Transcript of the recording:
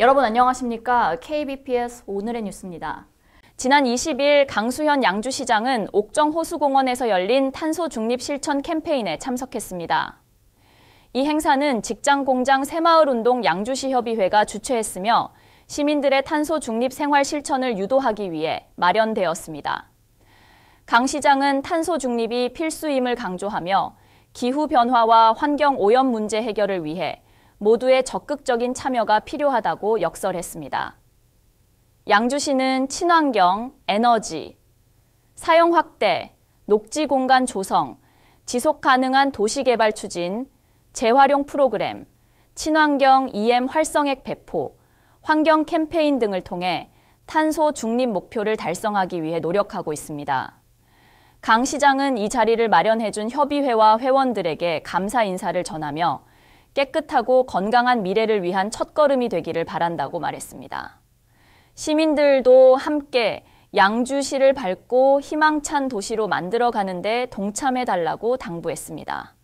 여러분 안녕하십니까? KBPS 오늘의 뉴스입니다. 지난 20일 강수현 양주시장은 옥정 호수공원에서 열린 탄소 중립 실천 캠페인에 참석했습니다. 이 행사는 직장 공장 새마을 운동 양주시 협의회가 주최했으며 시민들의 탄소 중립 생활 실천을 유도하기 위해 마련되었습니다. 강 시장은 탄소 중립이 필수임을 강조하며 기후 변화와 환경 오염 문제 해결을 위해 모두의 적극적인 참여가 필요하다고 역설했습니다. 양주시는 친환경, 에너지, 사용 확대, 녹지 공간 조성, 지속 가능한 도시 개발 추진, 재활용 프로그램, 친환경 EM 활성액 배포, 환경 캠페인 등을 통해 탄소 중립 목표를 달성하기 위해 노력하고 있습니다. 강 시장은 이 자리를 마련해준 협의회와 회원들에게 감사 인사를 전하며 깨끗하고 건강한 미래를 위한 첫걸음이 되기를 바란다고 말했습니다. 시민들도 함께 양주시를 밝고 희망찬 도시로 만들어 가는데 동참해 달라고 당부했습니다.